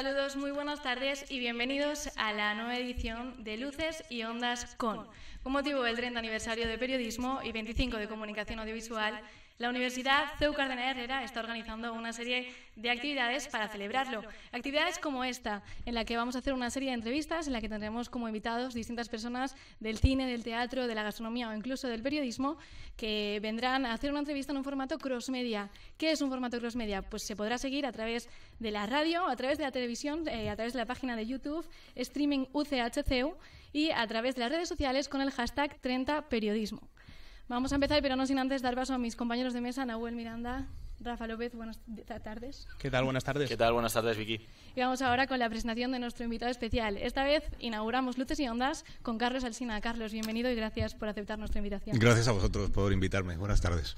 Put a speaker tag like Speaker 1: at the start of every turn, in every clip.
Speaker 1: Saludos, muy buenas tardes y bienvenidos a la nueva edición de Luces y Ondas con, con motivo del 30 aniversario de periodismo y 25 de comunicación audiovisual la Universidad CEU Cardenal Herrera está organizando una serie de actividades para celebrarlo. Actividades como esta, en la que vamos a hacer una serie de entrevistas, en la que tendremos como invitados distintas personas del cine, del teatro, de la gastronomía o incluso del periodismo, que vendrán a hacer una entrevista en un formato crossmedia. ¿Qué es un formato crossmedia? Pues se podrá seguir a través de la radio, a través de la televisión, eh, a través de la página de YouTube, streaming UCHCU y a través de las redes sociales con el hashtag 30periodismo. Vamos a empezar, pero no sin antes dar paso a mis compañeros de mesa, Nahuel Miranda, Rafa López, buenas tardes. ¿Qué
Speaker 2: tal? Buenas tardes. ¿Qué tal? Buenas tardes, Vicky.
Speaker 1: Y vamos ahora con la presentación de nuestro invitado especial. Esta vez inauguramos Luces y Ondas con Carlos Alsina. Carlos, bienvenido y gracias por aceptar nuestra invitación. Gracias a
Speaker 3: vosotros por invitarme. Buenas tardes.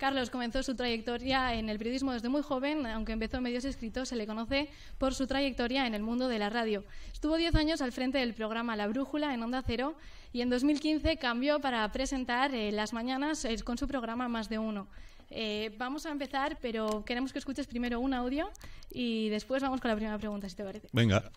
Speaker 1: Carlos comenzó su trayectoria en el periodismo desde muy joven, aunque empezó en medios escritos, se le conoce por su trayectoria en el mundo de la radio. Estuvo 10 años al frente del programa La Brújula en Onda Cero y en 2015 cambió para presentar eh, las mañanas eh, con su programa Más de Uno. Eh, vamos a empezar, pero queremos que escuches primero un audio y después vamos con la primera pregunta, si te parece.
Speaker 3: Venga.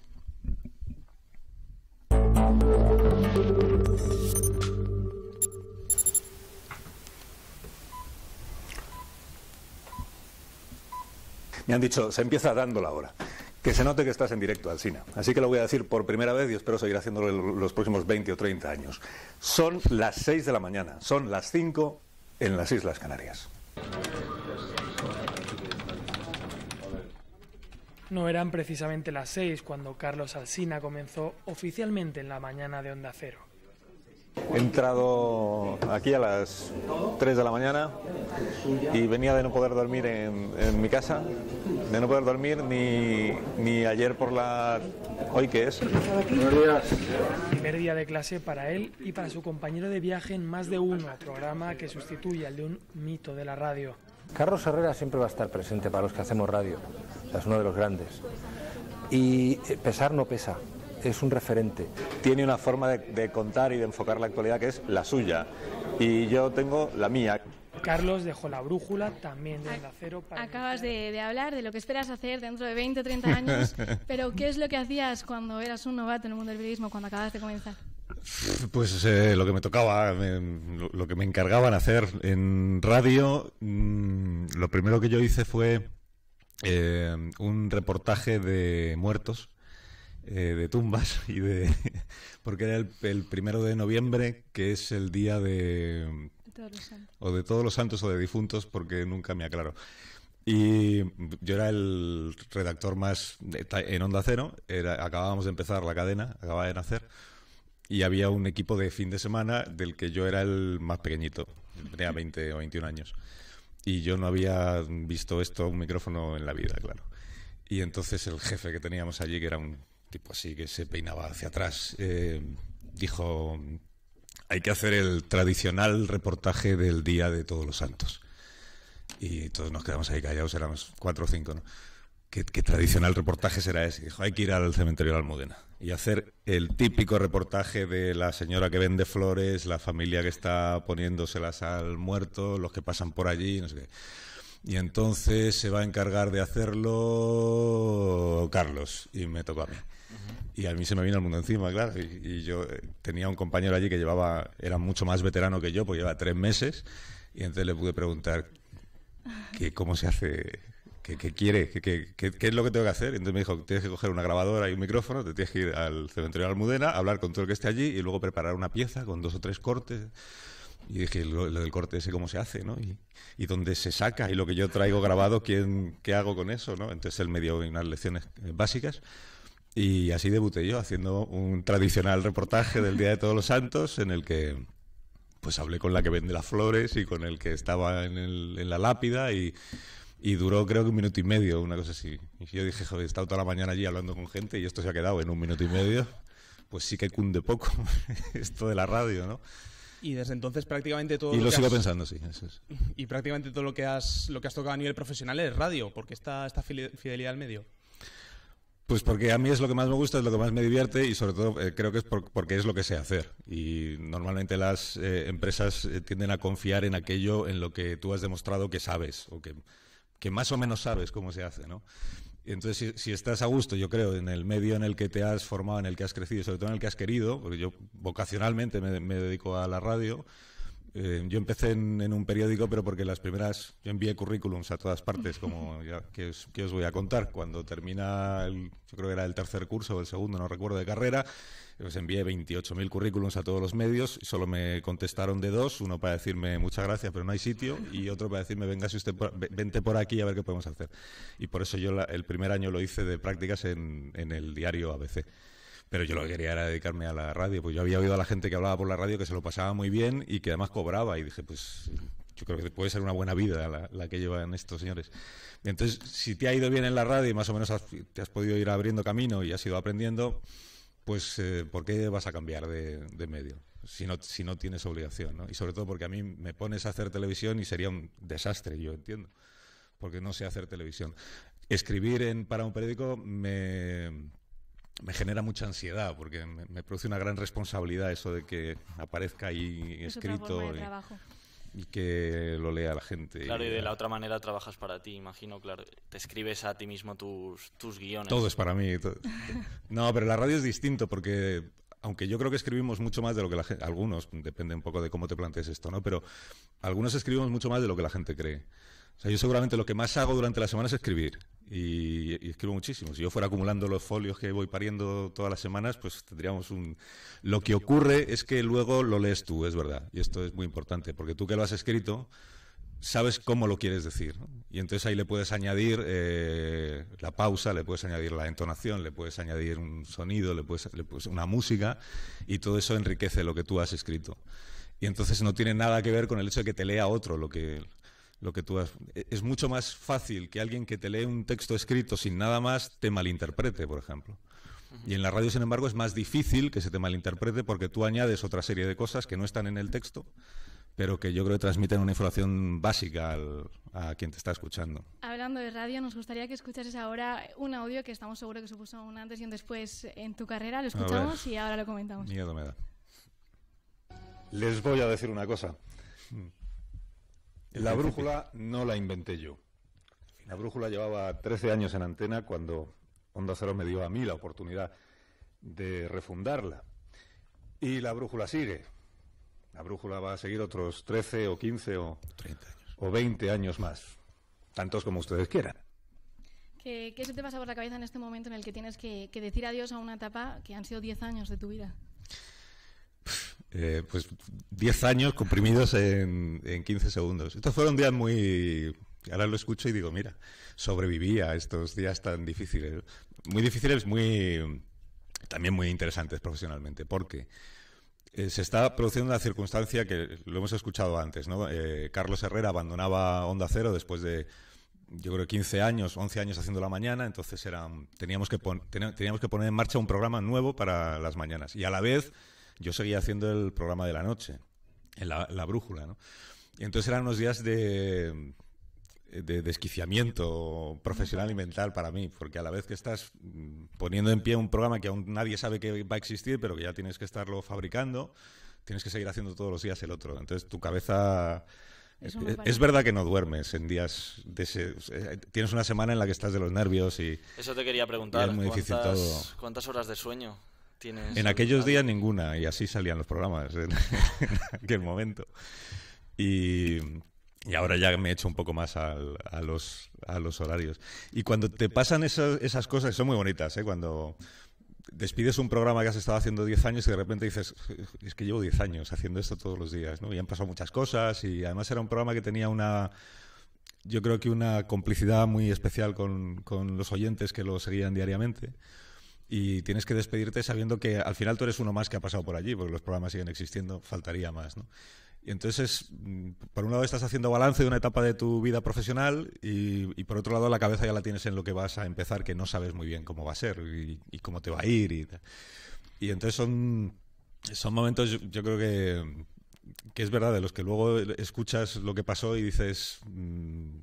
Speaker 3: me han dicho, se empieza dando la hora. Que se note que estás en directo, Alcina. Así que lo voy a decir por primera vez y espero seguir haciéndolo los próximos 20 o 30 años. Son las 6 de la mañana, son las 5 en las Islas Canarias.
Speaker 2: No eran precisamente las 6 cuando Carlos Alsina comenzó oficialmente en la mañana de Onda Cero.
Speaker 3: He entrado aquí a las 3 de la mañana y venía de no poder dormir en, mi casa, de no poder dormir ni, ni ayer por la... ¿Hoy que es?
Speaker 2: Primer día de clase para él y para su compañero de viaje en Más de Uno, programa que sustituye al de un mito de la
Speaker 3: radio. Carlos Herrera siempre va a estar presente para los que hacemos radio, es uno de los grandes. Y eh, pesar no pesa, es un referente. Tiene una forma de, contar y de enfocar la actualidad que es la suya. Y yo tengo la mía.
Speaker 2: Carlos dejó la brújula también del acero
Speaker 1: Acabas de, hablar de lo que esperas hacer dentro de 20 o 30 años, pero ¿qué es lo que hacías cuando eras un novato en el mundo del periodismo, cuando acabas de comenzar?
Speaker 3: Pues eh, lo que me tocaba, lo que me encargaban hacer en radio, mm, lo primero que yo hice fue eh, un reportaje de muertos eh, de tumbas y de porque era el, primero de noviembre que es el día de, de todos los santos. o de todos los santos o de difuntos porque nunca me aclaro y yo era el redactor más en onda cero era, acabábamos de empezar la cadena acababa de nacer y había un equipo de fin de semana del que yo era el más pequeñito tenía 20 o 21 años y yo no había visto esto un micrófono en la vida claro y entonces el jefe que teníamos allí, que era un tipo así que se peinaba hacia atrás, eh, dijo, hay que hacer el tradicional reportaje del Día de Todos los Santos. Y todos nos quedamos ahí callados, éramos cuatro o cinco, ¿no? ¿Qué, tradicional reportaje será ese? Dijo, hay que ir al cementerio de Almudena y hacer el típico reportaje de la señora que vende flores, la familia que está poniéndoselas al muerto, los que pasan por allí, no sé qué. Y entonces se va a encargar de hacerlo Carlos, y me tocó a mí. Y a mí se me vino el mundo encima, claro. Y, yo eh, tenía un compañero allí que llevaba, era mucho más veterano que yo, pues lleva tres meses. Y entonces le pude preguntar que cómo se hace, qué quiere, qué es lo que tengo que hacer. Entonces me dijo, tienes que coger una grabadora y un micrófono, te tienes que ir al cementerio de Almudena, hablar con todo el que esté allí y luego preparar una pieza con dos o tres cortes. Y dije, lo, del corte ese cómo se hace, ¿no? Y, y, dónde se saca y lo que yo traigo grabado, ¿qué hago con eso, no? Entonces él me dio unas lecciones eh, básicas y así debuté yo haciendo un tradicional reportaje del Día de Todos los Santos en el que pues hablé con la que vende las flores y con el que estaba en, la lápida y, duró creo que un minuto y medio, una cosa así. Y yo dije, joder, he estado toda la mañana allí hablando con gente y esto se ha quedado en un minuto y medio. Pues sí que cunde poco esto de la radio, ¿no?
Speaker 4: Y desde entonces prácticamente todo... Y lo, sigo pensando, sí. Y prácticamente todo lo que has, lo que has tocado a nivel profesional es radio, porque está esta fidelidad al medio.
Speaker 3: Pues porque a mí es lo que más me gusta, es lo que más me divierte y sobre todo eh, creo que es porque es lo que sé hacer. Y normalmente las eh, empresas eh, tienden a confiar en aquello en lo que tú has demostrado que sabes o que, más o menos sabes cómo se hace, ¿no? Entonces, si, estás a gusto, yo creo, en el medio en el que te has formado, en el que has crecido, sobre todo en el que has querido, porque yo vocacionalmente me dedico a la radio, eh, yo empecé en, un periódico, pero porque las primeras, yo envié currículums a todas partes, como ya, que, os, voy a contar. Cuando termina, yo creo que era el tercer curso o el segundo, no recuerdo, de carrera, pues envié 28.000 currículums a todos los medios y solo me contestaron de dos, uno para decirme muchas gracias, pero no hay sitio, y otro para decirme venga si usted, vente por aquí a ver qué podemos hacer. Y por eso yo el primer año lo hice de prácticas en, en el diario ABC. Pero yo lo que quería era dedicarme a la radio, pues yo había oído a la gente que hablaba por la radio que se lo pasaba muy bien y que además cobraba y dije, pues yo creo que puede ser una buena vida la, que llevan estos señores. Entonces, si te ha ido bien en la radio y más o menos te has podido ir abriendo camino y has ido aprendiendo, pues eh, ¿por qué vas a cambiar de, medio? Si no, si no tienes obligación, ¿no? Y sobre todo porque a mí me pones a hacer televisión y sería un desastre, yo entiendo, porque no sé hacer televisión. Escribir para un periódico me me genera mucha ansiedad porque me, produce una gran responsabilidad eso de que aparezca ahí escrito y, que lo lea la gente. Claro, y, de la
Speaker 2: otra manera trabajas para ti, imagino, claro. Te escribes a ti mismo tus, guiones. Todo es
Speaker 3: para mí. No, pero la radio es distinto porque aunque yo creo que escribimos mucho más de lo que la gente, algunos, depende un poco de cómo te plantees esto, ¿no? Pero algunos escribimos mucho más de lo que la gente cree. O sea, yo seguramente lo que más hago durante la semana es escribir y, escribo muchísimo. Si yo fuera acumulando los folios que voy pariendo todas las semanas, pues tendríamos un... Lo que ocurre es que luego lo lees tú, es verdad, y esto es muy importante, porque tú que lo has escrito, sabes cómo lo quieres decir. Y entonces ahí le puedes añadir eh, la pausa, le puedes añadir la entonación, le puedes añadir un sonido, le puedes, le una música, y todo eso enriquece lo que tú has escrito. Y entonces no tiene nada que ver con el hecho de que te lea otro lo que, lo que tú has... E, es mucho más fácil que alguien que te lee un texto escrito sin nada más te malinterprete, por ejemplo. Y en la radio, sin embargo, es más difícil que se te malinterprete porque tú añades otra serie de cosas que no están en el texto, pero que yo creo que transmiten una información básica a quien te está escuchando.
Speaker 1: Hablando de radio, nos gustaría que escuchases ahora un audio que estamos seguros que supuso un antes y un después en tu carrera. Lo escuchamos y ahora lo comentamos.
Speaker 3: Miedo me da. Les voy a decir una cosa. Mm.
Speaker 1: La brújula
Speaker 3: no la inventé yo. La brújula llevaba 13 años en antena cuando Onda Cero me dio a mí la oportunidad de refundarla. Y la brújula sigue. La brújula va a seguir otros 13 o 15 o, 30 años. 20 años más. Tantos como ustedes quieran.
Speaker 1: ¿Qué, ¿Qué, se te pasa por la cabeza en este momento en el que tienes que, que decir adiós a una etapa que han sido 10 años de tu vida?
Speaker 3: Eh, pues 10 años comprimidos en, en 15 segundos. Estos fueron días muy... Ahora lo escucho y digo, mira, sobrevivía a estos días tan difíciles. Muy difíciles, muy... También muy interesantes profesionalmente, porque eh, se está produciendo una circunstancia que lo hemos escuchado antes, ¿no? Eh, Carlos Herrera abandonaba Onda Cero después de yo creo 15 años, 11 años haciendo la mañana, entonces eran teníamos, que teníamos que poner en marcha un programa nuevo para las mañanas. Y a la vez yo seguía haciendo el programa de la noche, en la, brújula, Y entonces eran unos días de, desquiciamiento profesional y mental para mí, porque a la vez que estás mm, poniendo en pie un programa que aún nadie sabe que va a existir, pero que ya tienes que estarlo fabricando, tienes que seguir haciendo todos los días el otro. Entonces tu cabeza... Es, eh, eh, verdad que no duermes en días de ese, eh, Tienes una semana en la que estás de los nervios y... Eso te quería preguntar.
Speaker 2: ¿Cuántas horas de sueño en aquellos días
Speaker 3: ninguna, y así salían los programas en, aquel momento. Y, y, ahora ya me he hecho un poco más a, los, a los horarios. Y cuando te pasan esas, cosas, son muy bonitas, ¿eh? cuando despides un programa que has estado haciendo 10 años y de repente dices, es que llevo 10 años haciendo esto todos los días, ¿no? Y han pasado muchas cosas y además era un programa que tenía una... Yo creo que una complicidad muy especial con, con los oyentes que lo seguían diariamente y tienes que despedirte sabiendo que al final tú eres uno más que ha pasado por allí, porque los programas siguen existiendo, faltaría más, ¿no? Y entonces, mm, por un lado estás haciendo balance de una etapa de tu vida profesional y, por otro lado la cabeza ya la tienes en lo que vas a empezar, que no sabes muy bien cómo va a ser y, cómo te va a ir. Y, entonces son, son momentos, yo, creo que, que, es verdad, de los que luego escuchas lo que pasó y dices... Mm,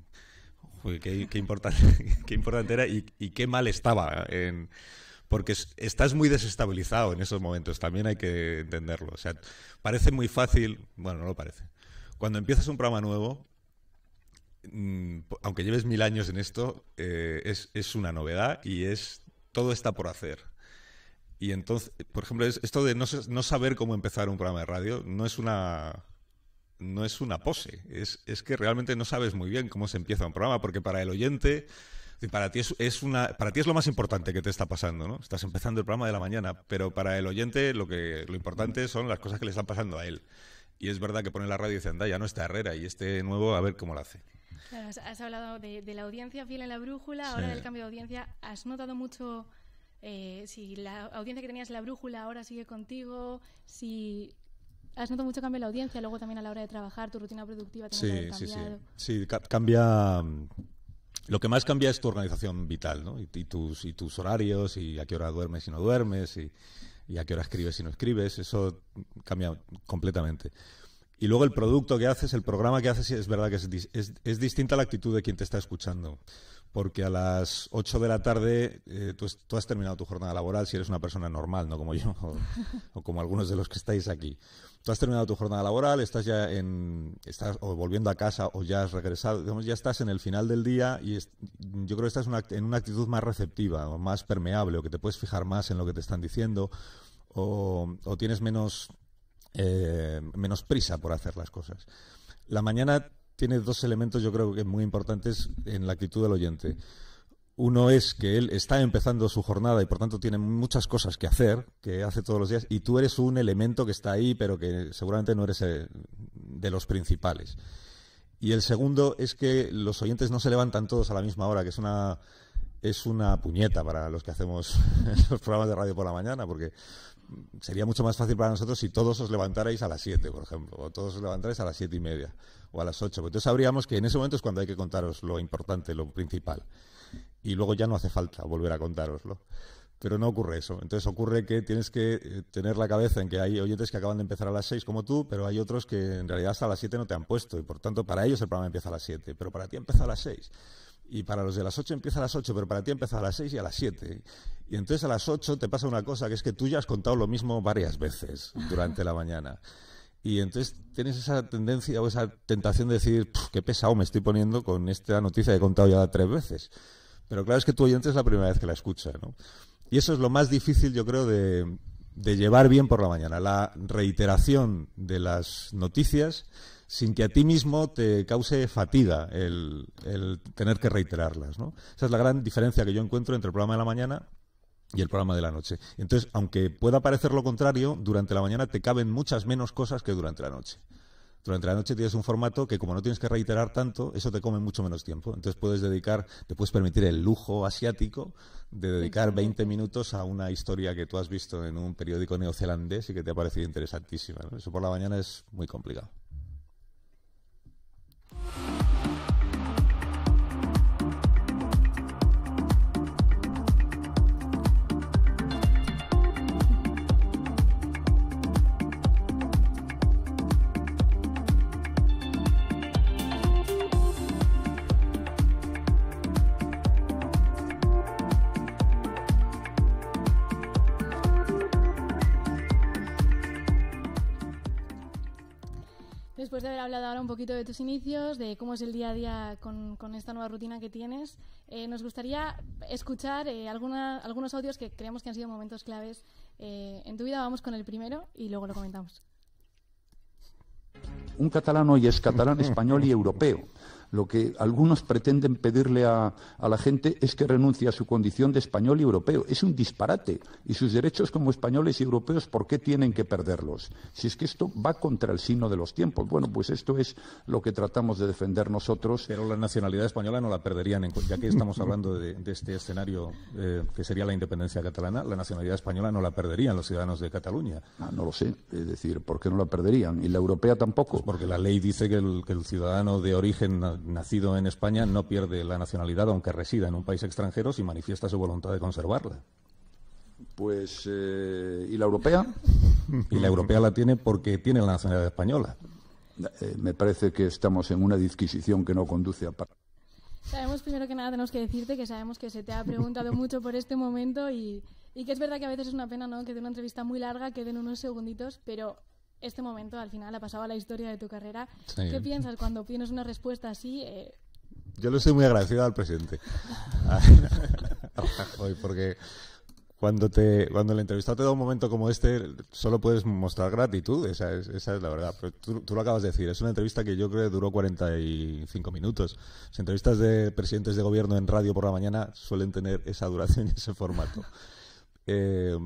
Speaker 3: qué, importante, era y, y, qué mal estaba en, porque estás muy desestabilizado en esos momentos, también hay que entenderlo. O sea, parece muy fácil, bueno, no lo parece. Cuando empiezas un programa nuevo, mm, aunque lleves mil años en esto, eh, es, una novedad y es todo está por hacer. Y entonces, por ejemplo, esto de no, saber cómo empezar un programa de radio no es una no es una pose, es que realmente no sabes muy bien cómo se empieza un programa, porque para el oyente para ti es, para ti es lo más importante que te está pasando, ¿no? Estás empezando el programa de la mañana, pero para el oyente lo, importante son las cosas que le están pasando a él. Y es verdad que pone la radio y dice, anda, ya no está Herrera y este nuevo, a ver cómo lo hace.
Speaker 1: Claro, has hablado de, la audiencia fiel en la brújula, ahora del cambio de audiencia. ¿Has notado mucho eh, si la audiencia que tenías en la brújula ahora sigue contigo? Si ¿Has notado mucho cambio en la audiencia? Luego también a la hora de trabajar, tu rutina productiva. Sí, sí, sí,
Speaker 3: sí. cambia lo que más cambia es tu organización vital, ¿no? Y, tus, horarios, y a qué hora duermes y no duermes, y, a qué hora escribes y no escribes, eso cambia completamente. Y luego el producto que haces, el programa que haces, es verdad que es, es, distinta la actitud de quien te está escuchando. Porque a las 8 de la tarde eh, tú, has terminado tu jornada laboral si eres una persona normal, no como yo, o como algunos de los que estáis aquí tú has terminado tu jornada laboral, estás ya en, estás o volviendo a casa o ya has regresado, digamos, ya estás en el final del día y yo creo que estás en una actitud más receptiva o más permeable o que te puedes fijar más en lo que te están diciendo o, tienes menos, eh, menos prisa por hacer las cosas. La mañana tiene dos elementos yo creo que muy importantes en la actitud del oyente. Uno es que él está empezando su jornada y por tanto tiene muchas cosas que hacer, que hace todos los días, y tú eres un elemento que está ahí, pero que seguramente no eres eh, de los principales. Y el segundo es que los oyentes no se levantan todos a la misma hora, que es una es una puñeta para los que hacemos los programas de radio por la mañana, porque sería mucho más fácil para nosotros si todos os levantarais a las 7, por ejemplo, o todos os levantarais a las siete y media, o a las 8. Pues entonces sabríamos que en ese momento es cuando hay que contaros lo importante, lo principal y luego ya no hace falta volver a contároslo. Pero no ocurre eso. Entonces ocurre que tienes que eh, tener la cabeza en que hay oyentes que acaban de empezar a las 6 como tú, pero hay otros que en realidad hasta las 7 no te han puesto y por tanto para ellos el programa empieza a las 7, pero para ti empieza a las 6. Y para los de las 8 empieza a las 8, pero para ti empieza a las 6 y a las 7. Y entonces a las 8 te pasa una cosa que es que tú ya has contado lo mismo varias veces durante la mañana. Y entonces tienes esa tendencia o esa tentación de decir, qué pesado me estoy poniendo con esta noticia que he contado ya tres veces. Pero claro, es que tu oyente es la primera vez que la escucha, ¿no? Y eso es lo más difícil, yo creo, de, llevar bien por la mañana. La reiteración de las noticias sin que a ti mismo te cause fatiga el, el, tener que reiterarlas. ¿no? Esa es la gran diferencia que yo encuentro entre el programa de la mañana y el programa de la noche. Entonces, aunque pueda parecer lo contrario, durante la mañana te caben muchas menos cosas que durante la noche durante la noche tienes un formato que como no tienes que reiterar tanto, eso te come mucho menos tiempo. Entonces puedes dedicar, te puedes permitir el lujo asiático de dedicar 20 minutos a una historia que tú has visto en un periódico neozelandés y que te ha parecido interesantísima. Eso por la mañana es muy complicado.
Speaker 1: de haber hablado ahora un poquito de tus inicios, de cómo es el día a día con, esta nueva rutina que tienes, eh, nos gustaría escuchar eh, algunos audios que creemos que han sido momentos claves eh, en tu vida. Vamos con el primero y luego lo comentamos.
Speaker 3: Un catalán hoy es catalán, español y europeo. Lo que algunos pretenden pedirle a, la gente es que renuncie a su condición de español y europeo. Es un disparate. Y sus derechos como españoles y europeos, ¿por qué tienen que perderlos? Si es que esto va contra el signo de los tiempos. Bueno, pues esto es lo que tratamos de defender nosotros. Pero la nacionalidad española no la perderían, ya que estamos hablando de, este escenario eh, que sería la independencia catalana, la nacionalidad española no la perderían los ciudadanos de Cataluña. Ah, no lo sé. Es decir, ¿por qué no la perderían? ¿Y la europea tampoco? Pues porque la ley dice que el ciudadano de origen nacido en España no pierde la nacionalidad aunque resida en un país extranjero si manifiesta su voluntad de conservarla. Pues, eh, ¿y la europea? y la europea la tiene porque tiene la nacionalidad española. Eh, me parece que estamos en una disquisición que no conduce a...
Speaker 1: Sabemos primero que nada tenemos que decirte que sabemos que se te ha preguntado mucho por este momento y, que es verdad que a veces es una pena ¿no? que de una entrevista muy larga queden unos segunditos, pero este momento al final ha pasado a la historia de tu carrera. ¿Qué piensas cuando tienes una respuesta así? Eh?
Speaker 3: Yo le estoy muy agradecido al presidente. porque cuando te cuando el entrevistado te da un momento como este, solo puedes mostrar gratitud, esa es, la verdad. Pero tú, lo acabas de decir, es una entrevista que yo creo que duró 45 minutos. Las entrevistas de presidentes de gobierno en radio por la mañana suelen tener esa duración y ese formato. Eh,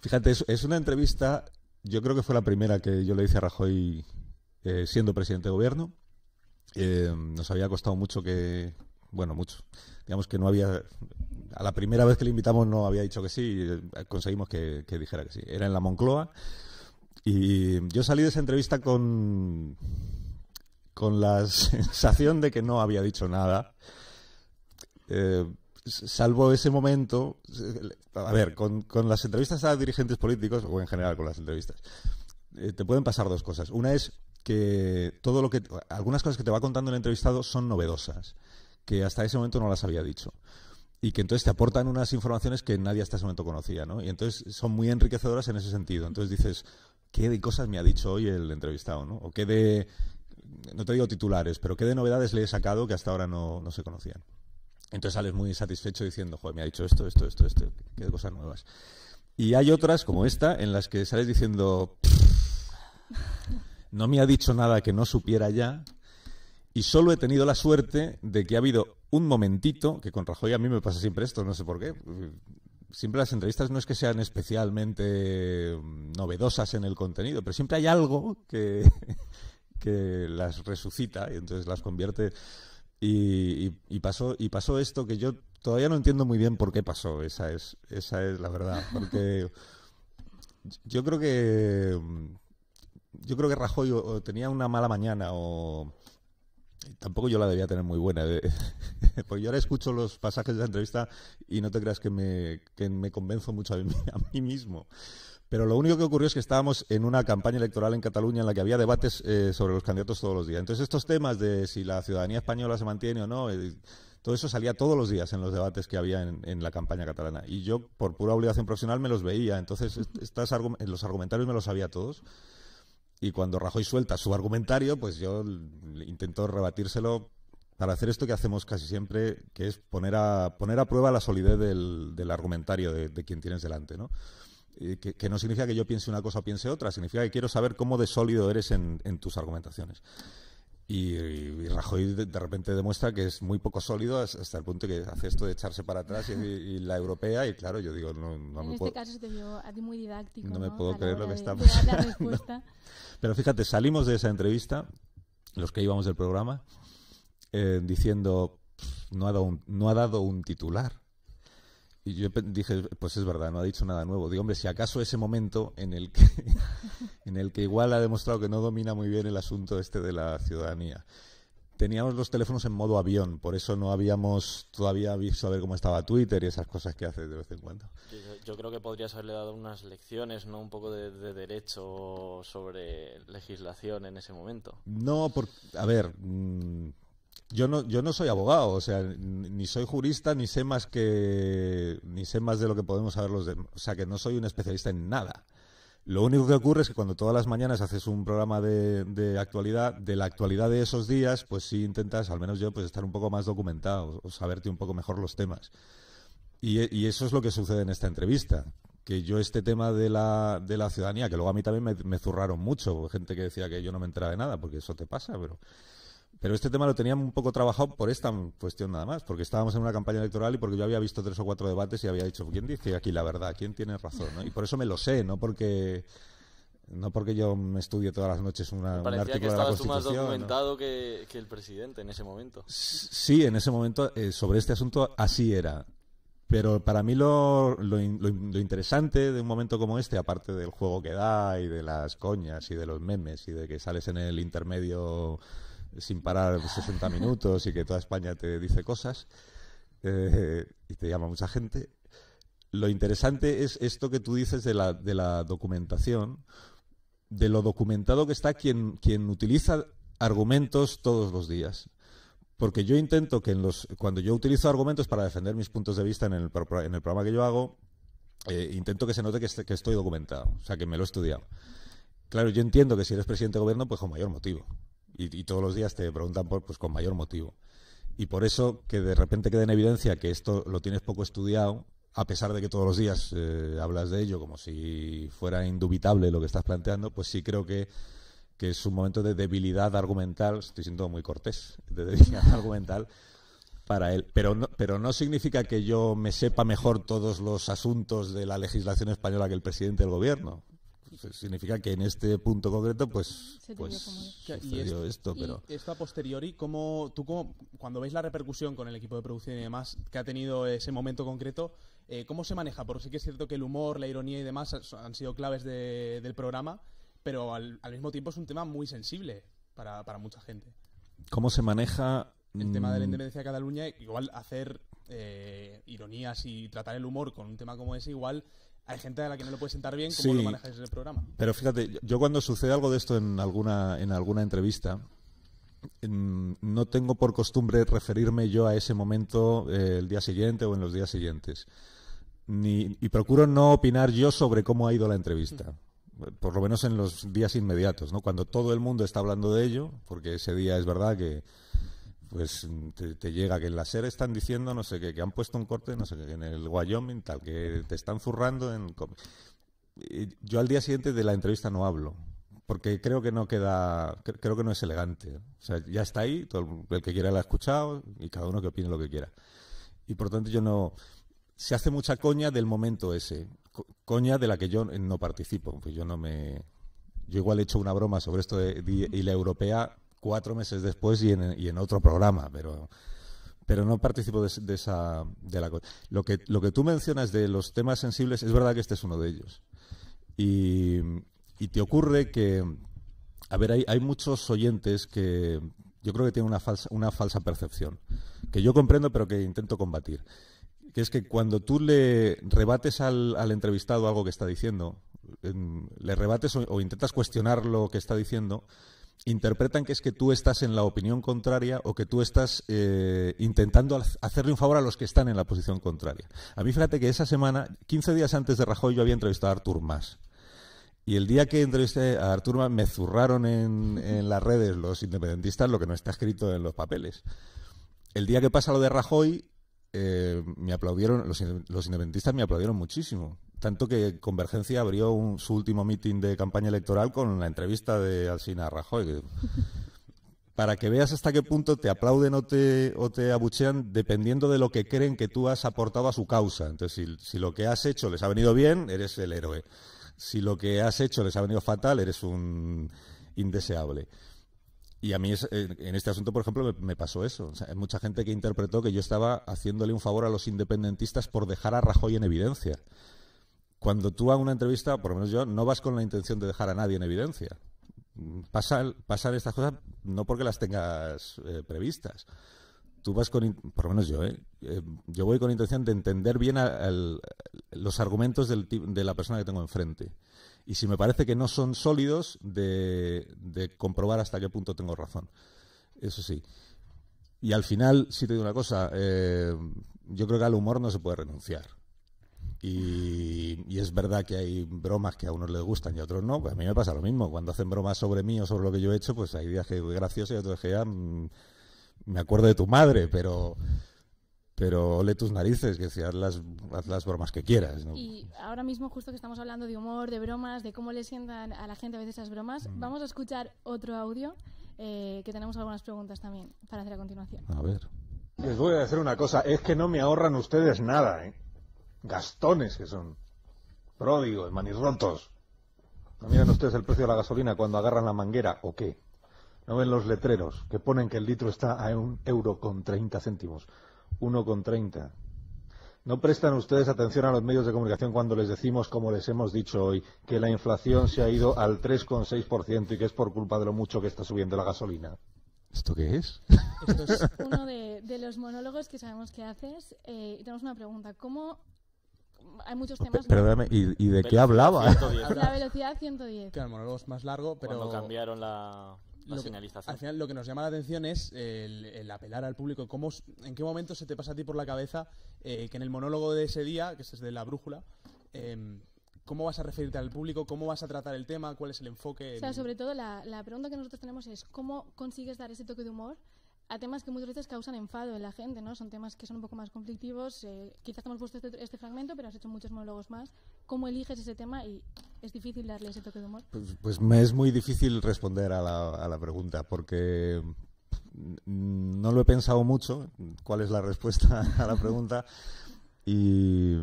Speaker 3: fíjate, es, una entrevista yo creo que fue la primera que yo le hice a Rajoy eh, siendo presidente de gobierno. Eh, nos había costado mucho que, bueno, mucho. Digamos que no había, a la primera vez que le invitamos no había dicho que sí, y eh, conseguimos que, dijera que sí. Era en la Moncloa. Y yo salí de esa entrevista con, con la sensación de que no había dicho nada salvo ese momento, a ver, con, las entrevistas a dirigentes políticos, o en general con las entrevistas, eh, te pueden pasar dos cosas. Una es que todo lo que algunas cosas que te va contando el entrevistado son novedosas, que hasta ese momento no las había dicho. Y que entonces te aportan unas informaciones que nadie hasta ese momento conocía, ¿no? Y entonces son muy enriquecedoras en ese sentido. Entonces dices, ¿qué de cosas me ha dicho hoy el entrevistado, ¿no? O qué de, no te digo titulares, pero qué de novedades le he sacado que hasta ahora no se conocían. Entonces sales muy satisfecho diciendo, joder, me ha dicho esto, esto, esto, esto, qué cosas nuevas. Y hay otras, como esta, en las que sales diciendo, no me ha dicho nada que no supiera ya. Y solo he tenido la suerte de que ha habido un momentito, que con Rajoy a mí me pasa siempre esto, no sé por qué. Siempre las entrevistas no es que sean especialmente novedosas en el contenido, pero siempre hay algo que, que las resucita y entonces las convierte y, pasó, y pasó esto que yo todavía no entiendo muy bien por qué pasó, esa es, esa es la verdad. Porque yo creo que yo creo que Rajoy tenía una mala mañana o tampoco yo la debía tener muy buena. Eh, porque yo ahora escucho los pasajes de la entrevista y no te creas que me, que me convenzo mucho a mí mismo. Pero lo único que ocurrió es que estábamos en una campaña electoral en Cataluña en la que había debates eh, sobre los candidatos todos los días. Entonces estos temas de si la ciudadanía española se mantiene o no, eh, todo eso salía todos los días en los debates que había en, la campaña catalana. Y yo, por pura obligación profesional, me los veía. Entonces los argumentarios me los sabía todos. Y cuando Rajoy suelta su argumentario, pues yo intento rebatírselo para hacer esto que hacemos casi siempre, que es poner a, poner a prueba la solidez del, argumentario de, de, quien tienes delante, ¿no? que, no significa que yo piense una cosa o piense otra, significa que quiero saber cómo de sólido eres en, tus argumentaciones. Y, Rajoy de, repente demuestra que es muy poco sólido hasta el punto que hace esto de echarse para atrás y, la europea y claro, yo digo, no, no en me este caso
Speaker 1: te vio a ti muy didáctico. No, me puedo creer lo que estamos...
Speaker 3: Pero fíjate, salimos de esa entrevista, los que íbamos del programa, eh, diciendo, no ha, dado no ha dado un titular. Y yo dije, pues es verdad, no ha dicho nada nuevo. Digo, hombre, si acaso ese momento en el que, en el que igual ha demostrado que no domina muy bien el asunto este de la ciudadanía. Teníamos los teléfonos en modo avión, por eso no habíamos todavía visto a ver cómo estaba Twitter y esas cosas que hace de vez en cuando.
Speaker 2: Yo, creo que podrías haberle dado unas lecciones, ¿no? Un poco de, derecho sobre legislación en ese momento.
Speaker 3: No, por, a ver, mm, yo no, yo no soy abogado, o sea, ni soy jurista, ni sé más que, ni sé más de lo que podemos saber los demás. O sea, que no soy un especialista en nada. Lo único que ocurre es que cuando todas las mañanas haces un programa de, actualidad, de la actualidad de esos días, pues sí intentas, al menos yo, pues estar un poco más documentado o saberte un poco mejor los temas. Y, eso es lo que sucede en esta entrevista. Que yo este tema de la, ciudadanía, que luego a mí también me, zurraron mucho, gente que decía que yo no me enteraba de nada, porque eso te pasa, pero pero este tema lo tenía un poco trabajado por esta cuestión nada más, porque estábamos en una campaña electoral y porque yo había visto tres o cuatro debates y había dicho, ¿quién dice aquí la verdad? ¿Quién tiene razón? ¿no? Y por eso me lo sé, no porque no porque yo me estudie todas las noches una, un artículo que de la Constitución. más documentado
Speaker 2: que, el presidente en ese momento.
Speaker 3: Sí, en ese momento eh, sobre este asunto así era. Pero para mí lo, lo, interesante de un momento como este, aparte del juego que da y de las coñas y de los memes y de que sales en el intermedio sin parar 60 minutos y que toda España te dice cosas eh, y te llama mucha gente. Lo interesante es esto que tú dices de la, de la documentación, de lo documentado que está quien, quien utiliza argumentos todos los días. Porque yo intento que en los, cuando yo utilizo argumentos para defender mis puntos de vista en el, en el programa que yo hago, eh, intento que se note que, que, estoy documentado, o sea, que me lo he estudiado. Claro, yo entiendo que si eres presidente de gobierno, pues con mayor motivo y, todos los días te preguntan por, pues con mayor motivo. Y por eso que de repente quede en evidencia que esto lo tienes poco estudiado, a pesar de que todos los días eh, hablas de ello como si fuera indubitable lo que estás planteando, pues sí creo que, que es un momento de debilidad argumental, estoy siendo muy cortés, de debilidad argumental para él. Pero pero no significa que yo me sepa mejor todos los asuntos de la legislación española que el presidente del gobierno. Pues, eh, significa que en este punto concreto pues, pues y esto, pero
Speaker 4: esto a posteriori ¿cómo tú cómo, cuando veis la repercusión con el equipo de producción y demás que ha tenido ese momento concreto eh, cómo se maneja porque sí que es cierto que el humor la ironía y demás han sido claves del programa pero al, mismo tiempo es un tema muy sensible para, para mucha gente
Speaker 3: cómo se maneja el tema de la mm. independencia
Speaker 4: de Cataluña, igual hacer eh, ironías y tratar el humor con un tema como ese, igual hay gente a la que no le puede sentar bien cómo lo manejas en el programa.
Speaker 3: Pero fíjate, yo cuando sucede algo de esto en alguna, en alguna entrevista, no tengo por costumbre referirme yo a ese momento eh, el día siguiente o en los días siguientes. Ni, y procuro no opinar yo sobre cómo ha ido la entrevista, por lo menos en los días inmediatos, ¿no? cuando todo el mundo está hablando de ello, porque ese día es verdad que, pues te, llega que en la SER están diciendo no sé qué, que han puesto un corte, no sé qué, en el Wyoming tal, que te están zurrando en... Yo al día siguiente de la entrevista no hablo, porque creo que no queda, creo que no es elegante. O sea, ya está ahí, todo el, que quiera la ha escuchado y cada uno que opine lo que quiera. Y por tanto yo no... Se hace mucha coña del momento ese, coña de la que yo no participo, pues yo no me... Yo igual he hecho una broma sobre esto y la europea cuatro meses después y en, otro programa, pero pero no participo de, esa de la lo que lo que tú mencionas de los temas sensibles es verdad que este es uno de ellos y, y te ocurre que a ver hay, hay, muchos oyentes que yo creo que tienen una falsa una falsa percepción que yo comprendo pero que intento combatir que es que cuando tú le rebates al, al entrevistado algo que está diciendo em, le rebates o intentas cuestionar lo que está diciendo interpretan que es que tú estás en la opinión contraria o que tú estás eh, intentando hacerle un favor a los que están en la posición contraria. A mí fíjate que esa semana, 15 días antes de Rajoy, yo había entrevistado a Artur Mas. Y el día que entrevisté a Artur Mas me zurraron en las redes los independentistas lo que no está escrito en los papeles. El día que pasa lo de Rajoy, eh, me aplaudieron, los, independentistas me aplaudieron muchísimo. Tanto que Convergencia abrió su último meeting de campaña electoral con la entrevista de Alcina Rajoy. para que veas hasta qué punto te aplauden o te, abuchean dependiendo de lo que creen que tú has aportado a su causa. Entonces, si, lo que has hecho les ha venido bien, eres el héroe. Si lo que has hecho les ha venido fatal, eres un indeseable. Y a mí eh, en este asunto, por ejemplo, me, pasó eso. hay mucha gente que interpretó que yo estaba haciéndole un favor a los independentistas por dejar a Rajoy en evidencia. Cuando tú a una entrevista, por lo menos yo, no vas con la intención de dejar a nadie en evidencia. Pasan, estas cosas no porque las tengas eh, previstas. Tú vas con, por lo menos yo, eh, yo voy con intención de entender bien los argumentos de la persona que tengo enfrente. Y si me parece que no son sólidos, de, comprobar hasta qué punto tengo razón. Eso sí. Y al final, si te digo una cosa, eh, yo creo que al humor no se puede renunciar. Y, es verdad que hay bromas que a unos les gustan y a otros no. Pues a mí me pasa lo mismo. Cuando hacen bromas sobre mí o sobre lo que yo he hecho, pues hay días que gracioso y otros que ya mm, me acuerdo de tu madre, pero, pero ole tus narices, que si haz las, las bromas que quieras.
Speaker 1: Y ahora mismo, justo que estamos hablando de humor, de bromas, de cómo le sientan a la gente a veces esas bromas, mm. vamos a escuchar otro audio eh, que tenemos algunas preguntas también para hacer a continuación.
Speaker 3: A ver. Les voy a decir una cosa, es que no me ahorran ustedes nada, ¿eh? Gastones que son. Pródigos, manirrotos. ¿No miran ustedes el precio de la gasolina cuando agarran la manguera o qué? ¿No ven los letreros que ponen que el litro está a un euro con treinta céntimos? 1,30. ¿No prestan ustedes atención a los medios de comunicación cuando les decimos, como les hemos dicho hoy, que la inflación se ha ido al 3,6% y que es por culpa de lo mucho que está subiendo la gasolina? ¿Esto qué es? Esto es
Speaker 1: uno de, los monólogos que sabemos que haces. Eh, y tenemos una pregunta. ¿Cómo hay muchos temas. Perdóname, ¿y, de qué hablaba? La velocidad 110.
Speaker 4: Claro, el monólogo es más largo, pero. Cuando cambiaron la, lo al final, lo que nos llama la atención es el, apelar al público. ¿Cómo, ¿En qué momento se te pasa a ti por la cabeza eh, que en el monólogo de ese día, que es este de la brújula, em, ¿Cómo vas a referirte al público? ¿Cómo vas a tratar el tema? ¿Cuál es el enfoque? sobre
Speaker 1: todo la, pregunta que nosotros tenemos es ¿cómo consigues dar ese toque de humor a temas que muchas veces causan enfado en la gente, ¿no? Son temas que son un poco más conflictivos. Eh, quizás hemos puesto este, este fragmento, pero has hecho muchos monólogos más ¿Cómo eliges ese tema y es difícil darle ese toque de humor? Pues,
Speaker 3: pues me es muy difícil responder a la, pregunta porque no lo he pensado mucho, cuál es la respuesta a la pregunta. Y,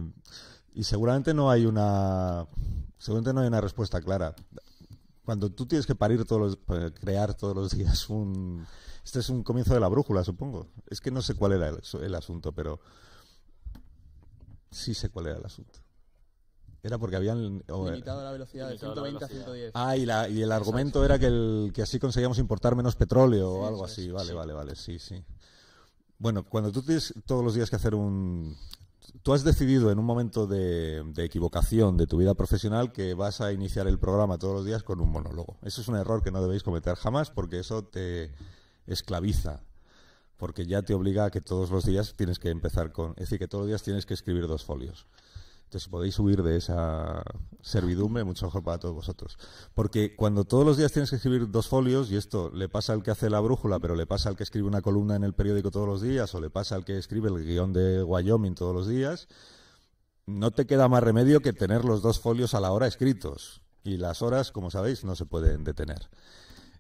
Speaker 3: seguramente no hay una seguramente no hay una respuesta clara. Cuando tú tienes que parir todos los, eh, crear todos los días un este es un comienzo de la brújula, supongo. Es que no sé cuál era el asunto, pero sí sé cuál era el asunto. Era porque habían... Eh, limitado
Speaker 4: la velocidad de 120 a 110. Ah, y, la, y el
Speaker 3: argumento era que, que así conseguíamos importar menos petróleo o algo así. vale, vale, vale, sí, sí. Bueno, cuando tú tienes todos los días que hacer un... Tú has decidido en un momento de, de equivocación de tu vida profesional que vas a iniciar el programa todos los días con un monólogo. Eso es un error que no debéis cometer jamás porque eso te esclaviza porque ya te obliga a que todos los días tienes que empezar con, es decir, que todos los días tienes que escribir dos folios. Entonces, podéis huir de esa servidumbre, mucho mejor para todos vosotros. Porque cuando todos los días tienes que escribir dos folios, y esto le pasa al que hace la brújula, pero le pasa al que escribe una columna en el periódico todos los días, o le pasa al que escribe el guión de Wyoming todos los días, no te queda más remedio que tener los dos folios a la hora escritos. Y las horas, como sabéis, no se pueden detener.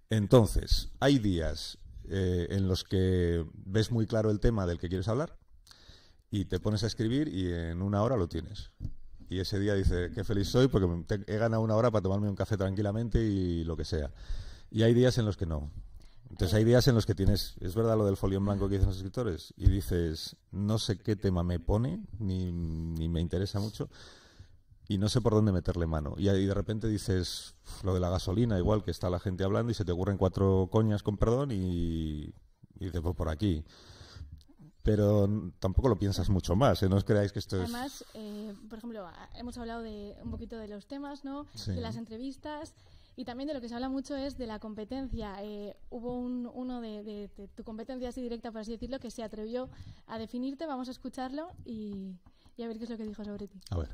Speaker 3: Entonces, hay días eh, en los que ves muy claro el tema del que quieres hablar, y te pones a escribir y en una hora lo tienes. Y ese día dices, qué feliz soy porque he ganado una hora para tomarme un café tranquilamente y lo que sea. Y hay días en los que no. Entonces hay días en los que tienes, es verdad lo del folio en blanco que dicen los escritores, y dices, no sé qué tema me pone, ni, me interesa mucho, y no sé por dónde meterle mano. Y, de repente dices, lo de la gasolina, igual que está la gente hablando, y se te ocurren cuatro coñas con perdón, y, y dices, pues por aquí pero tampoco lo piensas mucho más, ¿eh? no os creáis que esto es...
Speaker 1: Además, eh, por ejemplo, hemos hablado de un poquito de los temas, ¿no? De las entrevistas y también de lo que se habla mucho es de la competencia. Eh, hubo uno de, tu competencia así directa, por así decirlo, que se atrevió a definirte. Vamos a escucharlo y, a ver qué es lo que dijo sobre ti. A ver.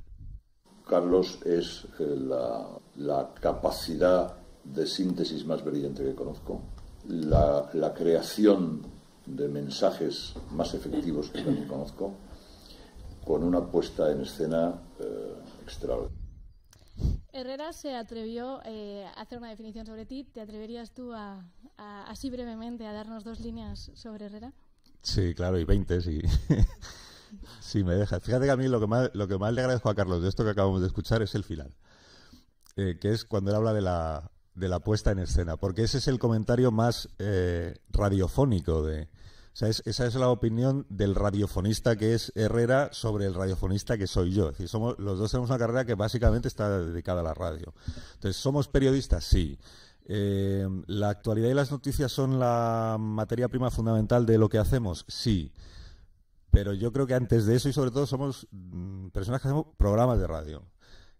Speaker 3: Carlos es eh, la, capacidad de síntesis más brillante que conozco. La, la creación de mensajes más efectivos que yo conozco, con una puesta en escena eh, extraordinaria.
Speaker 1: Herrera se atrevió eh, a hacer una definición sobre ti. ¿Te atreverías tú a, así brevemente a darnos dos líneas sobre Herrera?
Speaker 3: Sí, claro, y 20, sí. sí, me deja. Fíjate que a mí lo que, más, lo que más le agradezco a Carlos de esto que acabamos de escuchar es el final, eh, que es cuando él habla de la de la puesta en escena, porque ese es el comentario más eh, radiofónico de... esa es la opinión del radiofonista que es Herrera sobre el radiofonista que soy yo. Es decir, somos, los dos tenemos una carrera que básicamente está dedicada a la radio. Entonces, ¿somos periodistas? Sí. Eh, ¿La actualidad y las noticias son la materia prima fundamental de lo que hacemos? Sí. Pero yo creo que antes de eso y sobre todo somos mm, personas que hacemos programas de radio.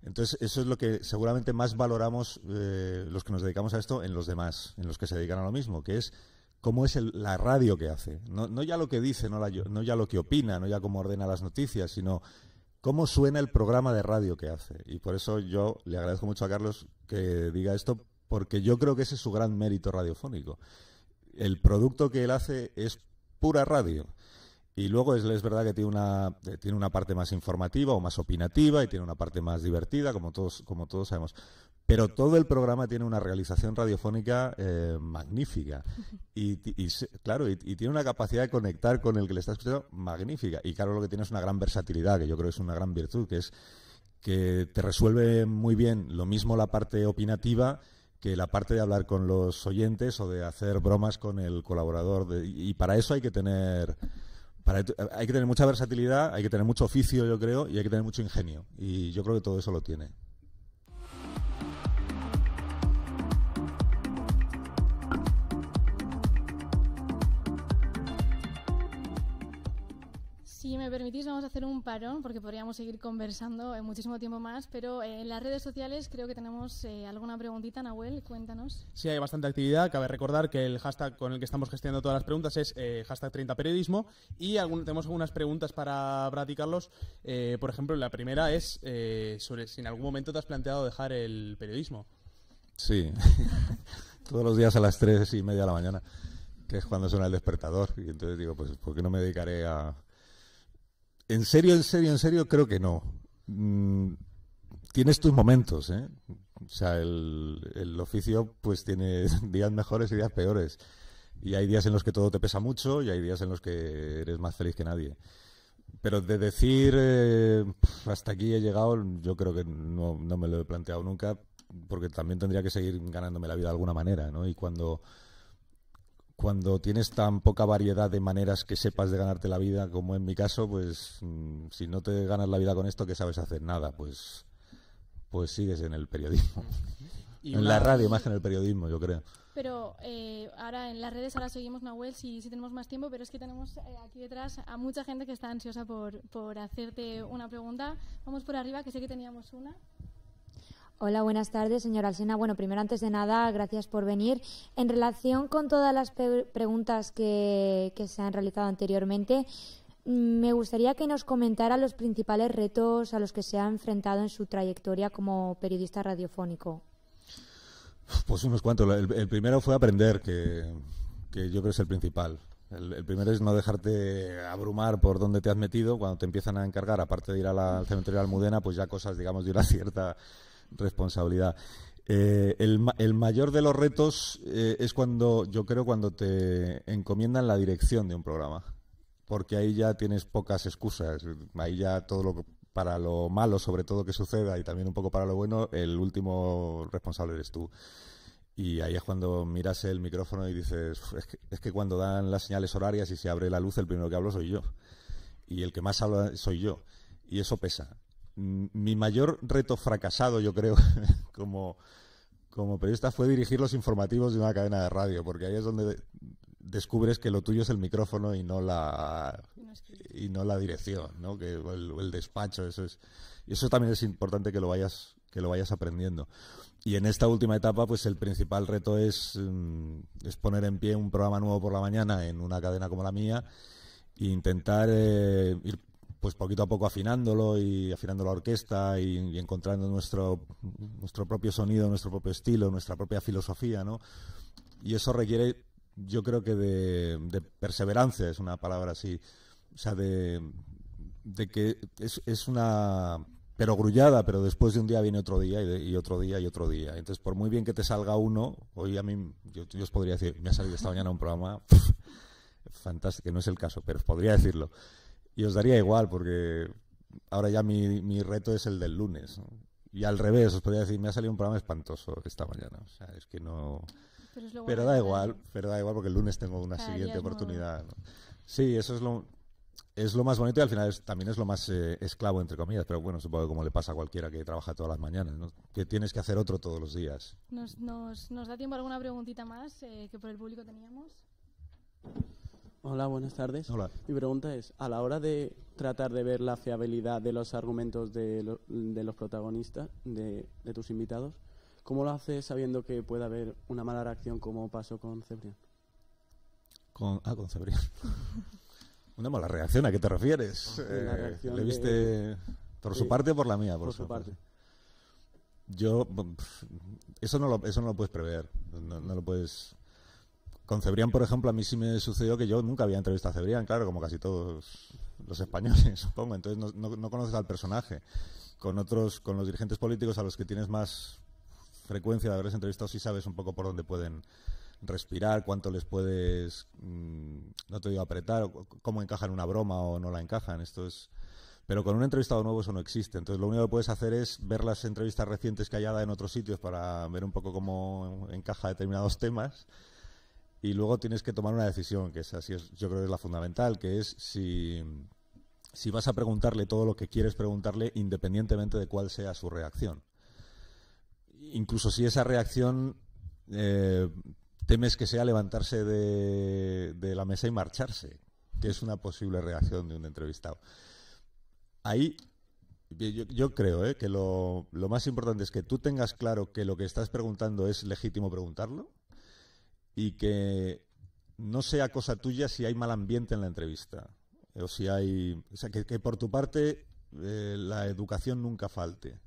Speaker 3: Entonces, eso es lo que seguramente más valoramos eh, los que nos dedicamos a esto en los demás, en los que se dedican a lo mismo, que es cómo es la radio que hace. No, ya lo que dice, no, no, ya lo que opina, no ya cómo ordena las noticias, sino cómo suena el programa de radio que hace. Y por eso yo le agradezco mucho a Carlos que diga esto, porque yo creo que ese es su gran mérito radiofónico. El producto que él hace es pura radio. Y luego es, es verdad que tiene una, eh, tiene una parte más informativa o más opinativa y tiene una parte más divertida, como todos, como todos sabemos. Pero todo el programa tiene una realización radiofónica eh, magnífica. Y, claro, y, tiene una capacidad de conectar con el que le está escuchando magnífica. Y claro, lo que tiene es una gran versatilidad, que yo creo que es una gran virtud, que es que te resuelve muy bien lo mismo la parte opinativa que la parte de hablar con los oyentes o de hacer bromas con el colaborador. y para eso hay que tener hay que tener mucha versatilidad, hay que tener mucho oficio, yo creo, y hay que tener mucho ingenio. Y yo creo que todo eso lo tiene.
Speaker 1: Si me permitís, vamos a hacer un parón porque podríamos seguir conversando en muchísimo tiempo más, pero eh, en las redes sociales creo que tenemos eh, alguna preguntita, Nahuel, cuéntanos.
Speaker 4: Sí, hay bastante actividad. Cabe recordar que el hashtag con el que estamos gestionando todas las preguntas es eh, hashtag 30periodismo y tenemos algunas preguntas para practicarlos. por ejemplo, la primera es sobre si en algún momento te has planteado dejar el periodismo.
Speaker 3: Sí, todos los días a las tres y media de la mañana, que es cuando suena el despertador. Y entonces digo, pues, ¿por qué no me dedicaré a en serio, en serio, en serio, creo que no. Mm, tienes tus momentos, ¿eh? O sea, el, oficio pues tiene días mejores y días peores. Y hay días en los que todo te pesa mucho y hay días en los que eres más feliz que nadie. Pero de decir eh, hasta aquí he llegado, yo creo que no, me lo he planteado nunca, porque también tendría que seguir ganándome la vida de alguna manera, ¿no? Y cuando cuando tienes tan poca variedad de maneras que sepas de ganarte la vida, como en mi caso, pues mm, si no te ganas la vida con esto, que sabes hacer? Nada, pues, pues sigues en el periodismo. en la radio más que en el periodismo, yo creo.
Speaker 1: Pero eh, ahora en las redes, ahora seguimos, Nahuel, si, si tenemos más tiempo, pero es que tenemos eh, aquí detrás a mucha gente que está ansiosa por, por hacerte una pregunta. Vamos por arriba, que sé que teníamos una. Hola, buenas tardes, señora Alsena. Bueno, primero, antes de nada, gracias por venir. En relación con todas las preguntas que, se han realizado anteriormente, mm, me gustaría que nos comentara los principales retos a los que se ha enfrentado en su trayectoria como periodista radiofónico.
Speaker 3: Pues unos cuantos. El, primero fue aprender, que, yo creo es el principal. El, primero es no dejarte abrumar por dónde te has metido. Cuando te empiezan a encargar, aparte de ir al cementerio de Almudena, pues ya cosas, digamos, de una cierta responsabilidad. Eh, el, mayor de los retos eh, es cuando, yo creo, cuando te encomiendan la dirección de un programa, porque ahí ya tienes pocas excusas, ahí ya todo lo para lo malo, sobre todo que suceda, y también un poco para lo bueno, el último responsable eres tú. Y ahí es cuando miras el micrófono y dices, es que, es que cuando dan las señales horarias y se abre la luz, el primero que hablo soy yo. Y el que más habla soy yo. Y eso pesa mi mayor reto fracasado, yo creo, como, como periodista fue dirigir los informativos de una cadena de radio, porque ahí es donde descubres que lo tuyo es el micrófono y no la y no la dirección, ¿no? Que el, despacho, eso es eso también es importante que lo vayas que lo vayas aprendiendo. Y en esta última etapa, pues el principal reto es, mm, es poner en pie un programa nuevo por la mañana en una cadena como la mía e intentar eh, ir pues poquito a poco afinándolo y afinando la orquesta y, encontrando nuestro, nuestro propio sonido, nuestro propio estilo, nuestra propia filosofía, ¿no? Y eso requiere, yo creo que de, perseverancia, es una palabra así, o sea, de, que es, una una grullada, pero después de un día viene otro día y, otro día y otro día. Entonces, por muy bien que te salga uno, hoy a mí, yo, os podría decir, me ha salido esta mañana un programa fantástico, que no es el caso, pero os podría decirlo. Y os daría igual, porque ahora ya mi, mi reto es el del lunes. Y al revés, os podría decir, me ha salido un programa espantoso esta mañana. O sea, es que no... Pero, da igual, pero da igual porque el lunes tengo una siguiente oportunidad. Sí, eso es lo, es lo más bonito y al final es, también es lo más eh, esclavo, entre comillas, pero bueno, supongo que como le pasa a cualquiera que trabaja todas las mañanas, que tienes que hacer otro todos los días.
Speaker 1: ¿Nos, nos, da tiempo alguna preguntita más eh, que por el público teníamos?
Speaker 3: Hola, buenas tardes. Mi
Speaker 2: pregunta es, a la hora de tratar de ver la fiabilidad de los argumentos de, los protagonistas, de, tus invitados, ¿cómo lo haces sabiendo que puede haber una mala reacción como pasó con Cebrián?
Speaker 3: Con, ah, con Cebrián. una mala reacción, ¿a qué te refieres? Eh, ¿Le viste por su parte o por la mía? Por, por su parte. Yo, eso no, lo, eso no lo puedes prever, no lo puedes con Cebrián, por ejemplo, a mí sí me sucedió que yo nunca había entrevistado a Cebrián, claro, como casi todos los españoles, supongo. Entonces no, no, conoces al personaje. Con otros, con los dirigentes políticos a los que tienes más frecuencia de haberles entrevistado, sí sabes un poco por dónde pueden respirar, cuánto les puedes, mm, no te digo apretar, cómo encajan una broma o no la encajan. Esto es. Pero con un entrevistado nuevo eso no existe. Entonces lo único que puedes hacer es ver las entrevistas recientes que haya dado en otros sitios para ver un poco cómo encaja determinados temas y luego tienes que tomar una decisión, que es así, es, yo creo que es la fundamental, que es si, vas a preguntarle todo lo que quieres preguntarle independientemente de cuál sea su reacción. Incluso si esa reacción eh, temes que sea levantarse de, la mesa y marcharse, que es una posible reacción de un entrevistado. Ahí yo, creo eh, que lo, lo, más importante es que tú tengas claro que lo que estás preguntando es legítimo preguntarlo y que no sea cosa tuya si hay mal ambiente en la entrevista. Eh, o si hay. O sea, que, por tu parte eh, la educación nunca falte.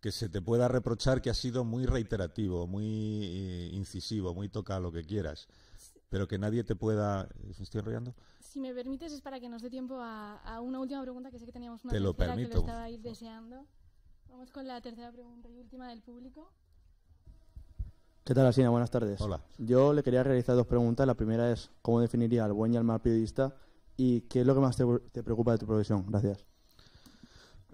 Speaker 3: Que se te pueda reprochar que has sido muy reiterativo, muy eh, incisivo, muy toca lo que quieras. Pero que nadie te pueda. ¿Me estoy enrollando?
Speaker 1: Si me permites, es para que nos dé tiempo a, una última pregunta que sé que teníamos una te lo permito. que estaba ahí deseando. Vamos con la tercera pregunta y última del público.
Speaker 4: ¿Qué tal, Asina? Buenas tardes. Hola. Yo le quería realizar dos preguntas. La primera es, ¿cómo definiría al buen y al mal periodista? ¿Y qué es lo que más te, preocupa de tu profesión? Gracias.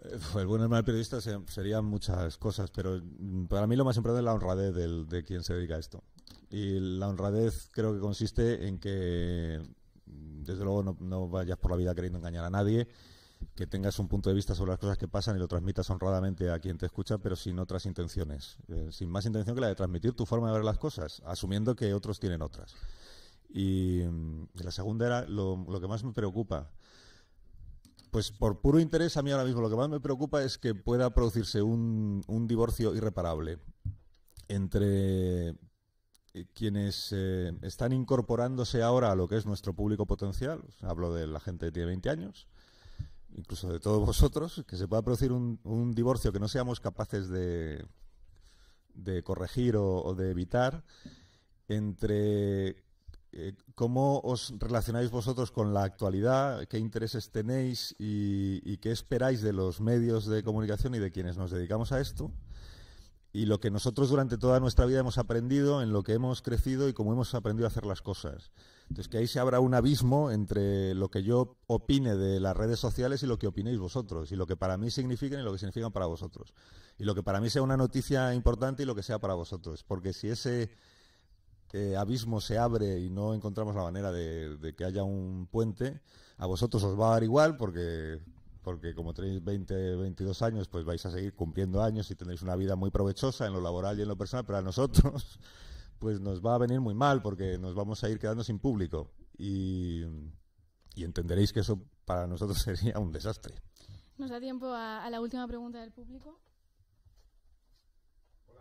Speaker 3: Eh, el buen y el mal periodista serían muchas cosas, pero mm, para mí lo más importante es la honradez de quien se dedica a esto. Y la honradez creo que consiste en que, mm, desde luego, no vayas por la vida queriendo engañar a nadie que tengas un punto de vista sobre las cosas que pasan y lo transmitas honradamente a quien te escucha, pero sin otras intenciones, eh, sin más intención que la de transmitir tu forma de ver las cosas, asumiendo que otros tienen otras. Y, mm, la segunda era lo, que más me preocupa. Pues por puro interés a mí ahora mismo lo que más me preocupa es que pueda producirse un, divorcio irreparable entre eh, quienes eh, están incorporándose ahora a lo que es nuestro público potencial, hablo de la gente que tiene 20 años, incluso de todos vosotros, que se pueda producir un, divorcio que no seamos capaces de, corregir o, de evitar entre eh, cómo os relacionáis vosotros con la actualidad, qué intereses tenéis y, qué esperáis de los medios de comunicación y de quienes nos dedicamos a esto y lo que nosotros durante toda nuestra vida hemos aprendido, en lo que hemos crecido y cómo hemos aprendido a hacer las cosas. Entonces, que ahí se abra un abismo entre lo que yo opine de las redes sociales y lo que opinéis vosotros, y lo que para mí significan y lo que significan para vosotros, y lo que para mí sea una noticia importante y lo que sea para vosotros. Porque si ese eh, abismo se abre y no encontramos la manera de, de que haya un puente, a vosotros os va a dar igual porque porque como tenéis 20, 22 años, pues vais a seguir cumpliendo años y tendréis una vida muy provechosa en lo laboral y en lo personal, pero a nosotros pues nos va a venir muy mal porque nos vamos a ir quedando sin público y, entenderéis que eso para nosotros sería un desastre.
Speaker 1: Nos da tiempo a la última pregunta del público.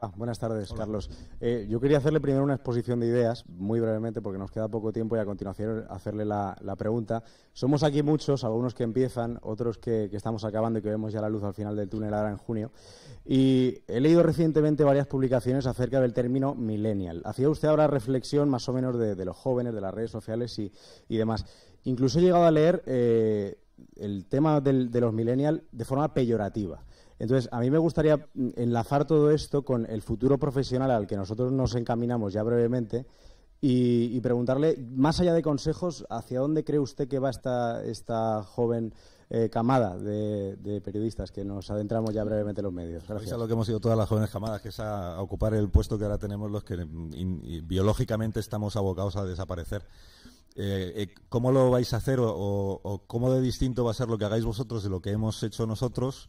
Speaker 3: Ah, buenas tardes, Carlos. Eh, yo quería hacerle primero una exposición
Speaker 4: de ideas, muy brevemente, porque nos queda poco tiempo y a continuación hacerle la, pregunta. Somos aquí muchos, algunos que empiezan, otros que, estamos acabando y que vemos ya la luz al final del túnel ahora en junio. Y he leído recientemente varias publicaciones acerca del término millennial. Hacía usted ahora reflexión más o menos de, los jóvenes, de las redes sociales y, demás. Incluso he llegado a leer eh, el tema de los millennial de forma peyorativa entonces, a mí me gustaría mm, enlazar todo esto con el futuro profesional al que nosotros nos encaminamos ya brevemente y, preguntarle, más allá de consejos, ¿hacia dónde cree usted que va esta, esta joven eh, camada de, periodistas que nos adentramos ya brevemente en los medios.
Speaker 3: Gracias. a lo que hemos ido todas las jóvenes camadas, que es a, ocupar el puesto que ahora tenemos los que mm, biológicamente estamos abocados a desaparecer. Eh, eh, ¿Cómo lo vais a hacer o, cómo de distinto va a ser lo que hagáis vosotros de lo que hemos hecho nosotros?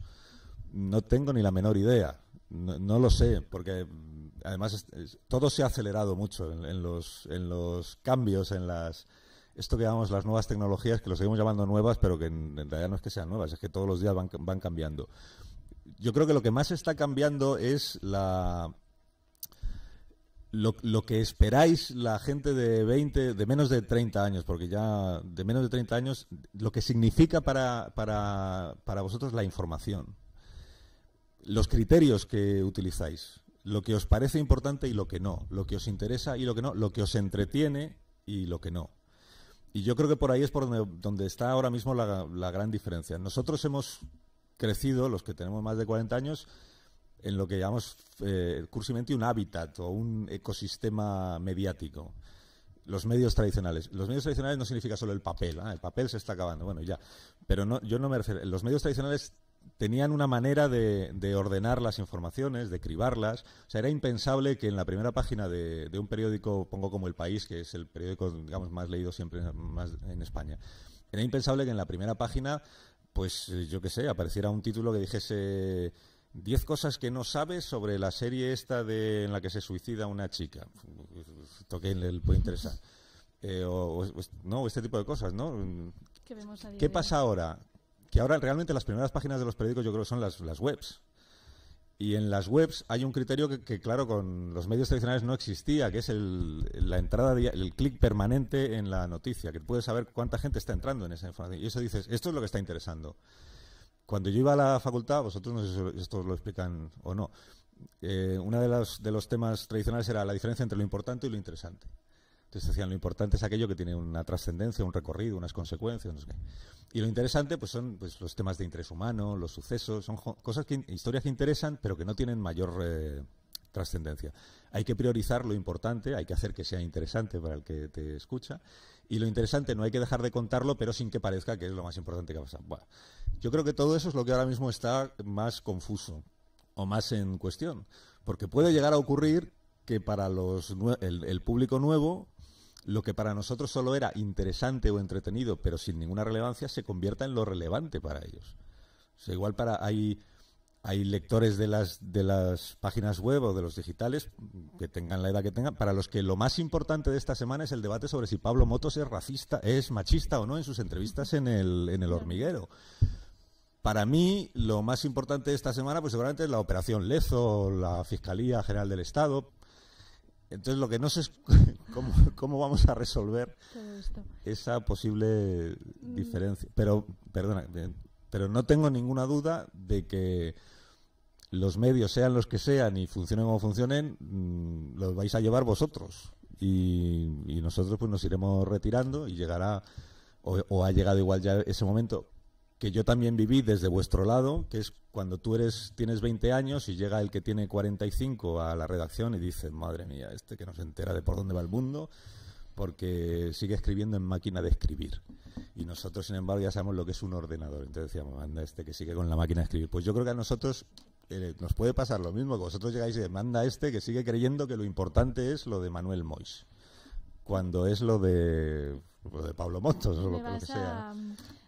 Speaker 3: No tengo ni la menor idea. No, lo sé, porque mm, además todo se ha acelerado mucho en, los, cambios, en las esto que llamamos las nuevas tecnologías, que lo seguimos llamando nuevas, pero que en, realidad no es que sean nuevas, es que todos los días van, cambiando. Yo creo que lo que más está cambiando es la, lo, que esperáis la gente de de menos de 30 años, porque ya de menos de 30 años, lo que significa para, para, para vosotros la información los criterios que utilizáis, lo que os parece importante y lo que no, lo que os interesa y lo que no, lo que os entretiene y lo que no. Y yo creo que por ahí es por donde, está ahora mismo la, gran diferencia. Nosotros hemos crecido, los que tenemos más de 40 años, en lo que llamamos eh, cursivamente un hábitat o un ecosistema mediático. Los medios tradicionales. Los medios tradicionales no significa solo el papel. Ah, el papel se está acabando. Bueno, ya. Pero no, yo no me refiero. Los medios tradicionales tenían una manera de, ordenar las informaciones, de cribarlas. O sea, era impensable que en la primera página de, un periódico, pongo como El País, que es el periódico, digamos, más leído siempre en España, era impensable que en la primera página, pues yo qué sé, apareciera un título que dijese 10 cosas que no sabes sobre la serie esta de, en la que se suicida una chica. Esto le puede interesar. Eh, o, no, este tipo de cosas, ¿no? ¿Qué, pasa ahora? que ahora realmente las primeras páginas de los periódicos yo creo son las, webs. Y en las webs hay un criterio que, claro, con los medios tradicionales no existía, que es el, la entrada, el clic permanente en la noticia, que puedes saber cuánta gente está entrando en esa información. Y eso dices, esto es lo que está interesando. Cuando yo iba a la facultad, vosotros no sé si esto lo explican o no, eh, uno de los temas tradicionales era la diferencia entre lo importante y lo interesante lo importante es aquello que tiene una trascendencia, un recorrido, unas consecuencias. Y lo interesante pues son pues, los temas de interés humano, los sucesos, son cosas que, historias que interesan, pero que no tienen mayor eh, trascendencia. Hay que priorizar lo importante, hay que hacer que sea interesante para el que te escucha. Y lo interesante, no hay que dejar de contarlo, pero sin que parezca que es lo más importante que ha pasado. yo creo que todo eso es lo que ahora mismo está más confuso o más en cuestión. Porque puede llegar a ocurrir que para los el público nuevo lo que para nosotros solo era interesante o entretenido, pero sin ninguna relevancia, se convierta en lo relevante para ellos. sea, igual para hay, hay lectores de las, de las páginas web o de los digitales, que tengan la edad que tengan, para los que lo más importante de esta semana es el debate sobre si Pablo Motos es racista, es machista o no en sus entrevistas en el, en el hormiguero. Para mí, lo más importante de esta semana, pues seguramente es la operación Lezo, la Fiscalía General del Estado, entonces, lo que no sé es cómo, cómo vamos a resolver esa posible mm. diferencia. Pero, perdona, eh, pero no tengo ninguna duda de que los medios, sean los que sean y funcionen como funcionen, mm, los vais a llevar vosotros. Y, nosotros pues nos iremos retirando y llegará, o, o, ha llegado igual ya ese momento, que yo también viví desde vuestro lado, que es cuando tú eres, tienes 20 años y llega el que tiene 45 a la redacción y dice, madre mía, este que no se entera de por dónde va el mundo, porque sigue escribiendo en máquina de escribir. Y nosotros, sin embargo, ya sabemos lo que es un ordenador. Entonces decíamos, manda este que sigue con la máquina de escribir. Pues yo creo que a nosotros eh, nos puede pasar lo mismo, que vosotros llegáis y demanda este que sigue creyendo que lo importante es lo de Manuel Mois, cuando es lo de pues, de Pablo Montos que sea.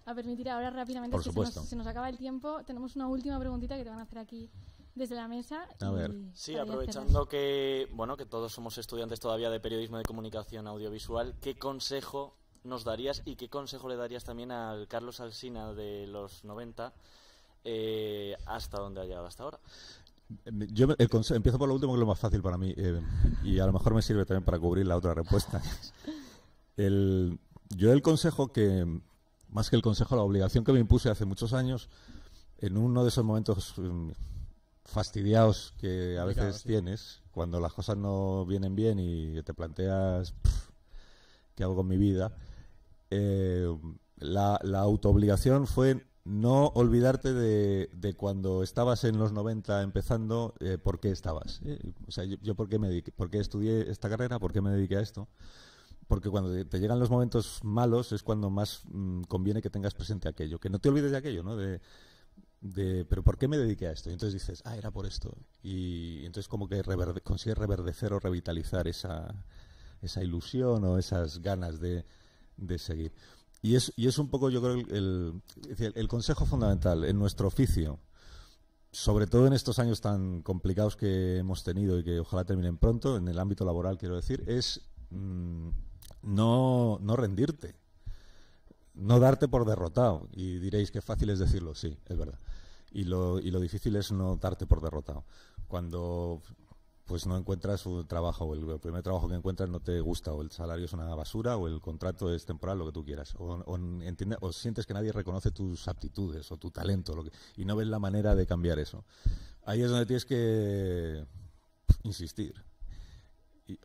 Speaker 1: A, permitir ahora rápidamente, Por Se, nos, acaba el tiempo, tenemos una última preguntita que te van a hacer aquí desde la mesa. A ver. Sí, aprovechando
Speaker 2: que, bueno, que todos somos estudiantes todavía de periodismo de comunicación audiovisual, ¿qué consejo nos darías y qué consejo le darías también al Carlos Alsina de los 90 eh, hasta donde ha llegado hasta ahora?
Speaker 3: Yo empiezo por lo último, que es lo más fácil para mí, eh, y a lo mejor me sirve también para cubrir la otra respuesta. el, yo el consejo que, más que el consejo, la obligación que me impuse hace muchos años, en uno de esos momentos mm, fastidiados que a veces tienes, cuando las cosas no vienen bien y te planteas que qué hago con mi vida, eh, la, la autoobligación fue no olvidarte de, de, cuando estabas en los 90 empezando, eh, por qué estabas. Eh, o sea, yo, por, qué me por qué estudié esta carrera, por qué me dediqué a esto porque cuando te llegan los momentos malos es cuando más mm, conviene que tengas presente aquello, que no te olvides de aquello, ¿no? De, de, pero ¿por qué me dediqué a esto? Y entonces dices, ah, era por esto. Y, entonces como que reverde, consigues reverdecer o revitalizar esa, ilusión o esas ganas de, seguir. Y es, es un poco, yo creo, el, consejo fundamental en nuestro oficio, sobre todo en estos años tan complicados que hemos tenido y que ojalá terminen pronto, en el ámbito laboral quiero decir, es mm, no, no rendirte, no darte por derrotado. Y diréis que fácil es decirlo, sí, es verdad. Y lo, y lo difícil es no darte por derrotado. Cuando pues no encuentras un trabajo, o el primer trabajo que encuentras no te gusta, o el salario es una basura, o el contrato es temporal, lo que tú quieras, o, o, sientes que nadie reconoce tus aptitudes o tu talento, y no ves la manera de cambiar eso. Ahí es donde tienes que insistir.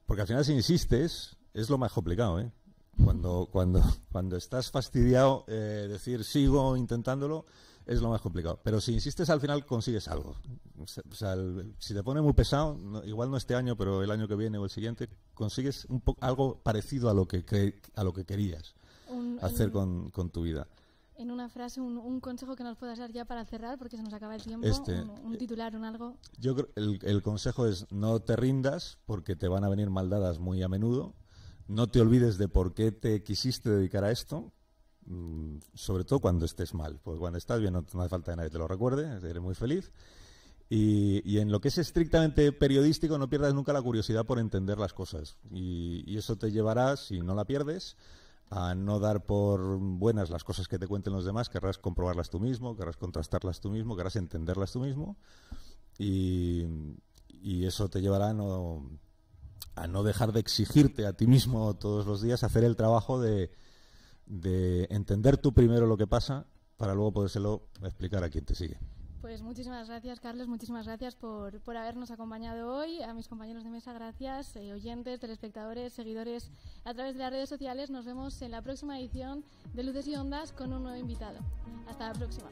Speaker 3: porque al final si insistes, es lo más complicado, ¿eh? Cuando, cuando, cuando estás fastidiado, eh, decir sigo intentándolo es lo más complicado. Pero si insistes, al final consigues algo. si te pone muy pesado, igual no este año, pero el año que viene o el siguiente, consigues un algo parecido a lo que, a lo que querías hacer con, tu vida.
Speaker 1: En una frase, un, consejo que nos puedas dar ya para cerrar, porque se nos acaba el tiempo, este, un, eh, titular, un algo.
Speaker 3: Yo creo el, el consejo es no te rindas, porque te van a venir maldadas muy a menudo no te olvides de por qué te quisiste dedicar a esto, mm, sobre todo cuando estés mal. Pues cuando estás bien no, hace falta que nadie te lo recuerde, eres muy feliz. Y, en lo que es estrictamente periodístico no pierdas nunca la curiosidad por entender las cosas. Y, eso te llevará, si no la pierdes, a no dar por buenas las cosas que te cuenten los demás, querrás comprobarlas tú mismo, querrás contrastarlas tú mismo, querrás entenderlas tú mismo. Y, y eso te llevará a no, a no dejar de exigirte a ti mismo todos los días, hacer el trabajo de, entender tú primero lo que pasa para luego podérselo explicar a quien te sigue.
Speaker 1: Pues muchísimas gracias, Carlos. Muchísimas gracias por, habernos acompañado hoy. A mis compañeros de mesa, gracias. Eh, oyentes, telespectadores, seguidores a través de las redes sociales. Nos vemos en la próxima edición de Luces y Ondas con un nuevo invitado. Hasta la próxima.